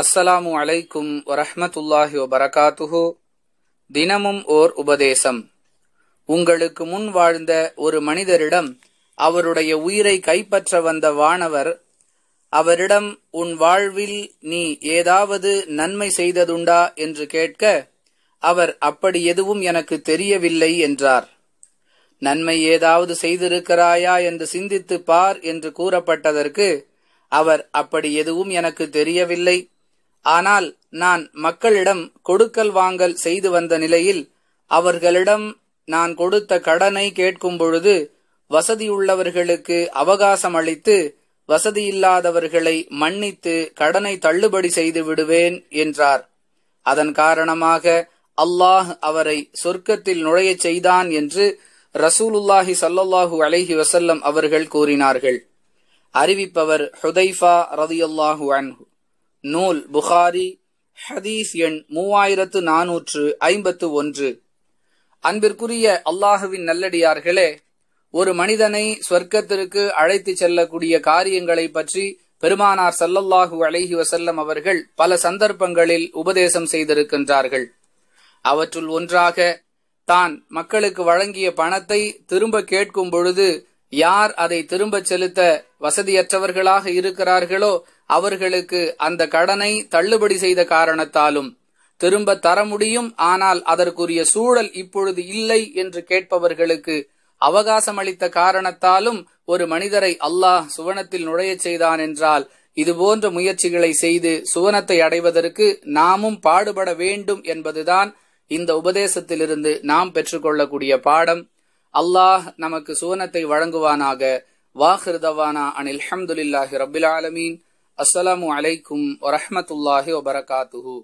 அஸ்ஸலாமு அலைக்கும் வரஹ்மத்துல்லாஹி வபரகாத்துஹு தினமும் ஓர் உபதேசம் உங்களுக்கு முன் வாழ்ந்த ஒரு மனிதரிடம் அவருடைய உயிரை கைப்பற்ற வந்த வானவர் அவரிடம் உன் வாழ்வில் நீ ஏதாவது நன்மை செய்ததுண்டா என்று கேட்க அவர் அப்படி எதுவும் எனக்கு தெரியவில்லை என்றார் நன்மை ஏதாவது செய்திருக்கிறாயா என்று சிந்தித்து பார் என்று கூறப்பட்டதற்கு அவர் அப்படி எதுவும் எனக்கு தெரியவில்லை ஆனால் நான் மக்களிடம் கொடுக்கல் வாங்கல் செய்து வந்த நிலையில் அவர்களிடம் நான் கொடுத்த கடனை கேட்கும் பொழுது வசதியுள்ளவர்களுக்கு அவகாசம் அளித்து வசதியில்லாதவர்களை மன்னித்து கடனை தள்ளுபடி செய்து விடுவேன் என்றார் அதன் காரணமாக அல்லாஹ் அவரை சொர்க்கத்தில் நுழையச் செய்தான் என்று ரசூலுல்லாஹி சல்லல்லாஹு அலஹி வசல்லம் அவர்கள் கூறினார்கள் அறிவிப்பவர் ஹுதைஃபா ரதியுல்லாஹு அன்ஹு நூல் புகாரி ஹதீஸ் எண் மூவாயிரத்து நானூற்று ஐம்பத்து ஒன்று அன்பிற்குரிய அல்லாஹுவின் நல்லடியார்களே ஒரு மனிதனை சொர்க்கத்திற்கு அழைத்து செல்லக்கூடிய காரியங்களை பற்றி பெருமானார் சல்லல்லாஹு அலஹி வசல்லம் அவர்கள் பல சந்தர்ப்பங்களில் உபதேசம் செய்திருக்கின்றார்கள் அவற்றுள் ஒன்றாக தான் மக்களுக்கு வழங்கிய பணத்தை திரும்ப கேட்கும் பொழுது யார் அதை திரும்ப செலுத்த வசதியற்றவர்களாக இருக்கிறார்களோ அவர்களுக்கு அந்த கடனை தள்ளுபடி செய்த காரணத்தாலும் திரும்ப தர முடியும் ஆனால் அதற்குரிய சூழல் இப்பொழுது இல்லை என்று கேட்பவர்களுக்கு அவகாசம் அளித்த காரணத்தாலும் ஒரு மனிதரை அல்லாஹ் சுவனத்தில் நுழையச் செய்தான் என்றால் இதுபோன்ற முயற்சிகளை செய்து சுவனத்தை அடைவதற்கு நாமும் பாடுபட வேண்டும் என்பதுதான் இந்த உபதேசத்திலிருந்து நாம் பெற்றுக்கொள்ளக்கூடிய பாடம் அல்லாஹ் நமக்கு சுவனத்தை வழங்குவானாக வாஹிருதவானா அனில் அஹமதுல்லாஹி ரபில் ஆலமீன் அஸ்ஸலாமு அலைக்கும் வரஹமத்துல்லாஹி வபரகாத்துஹூ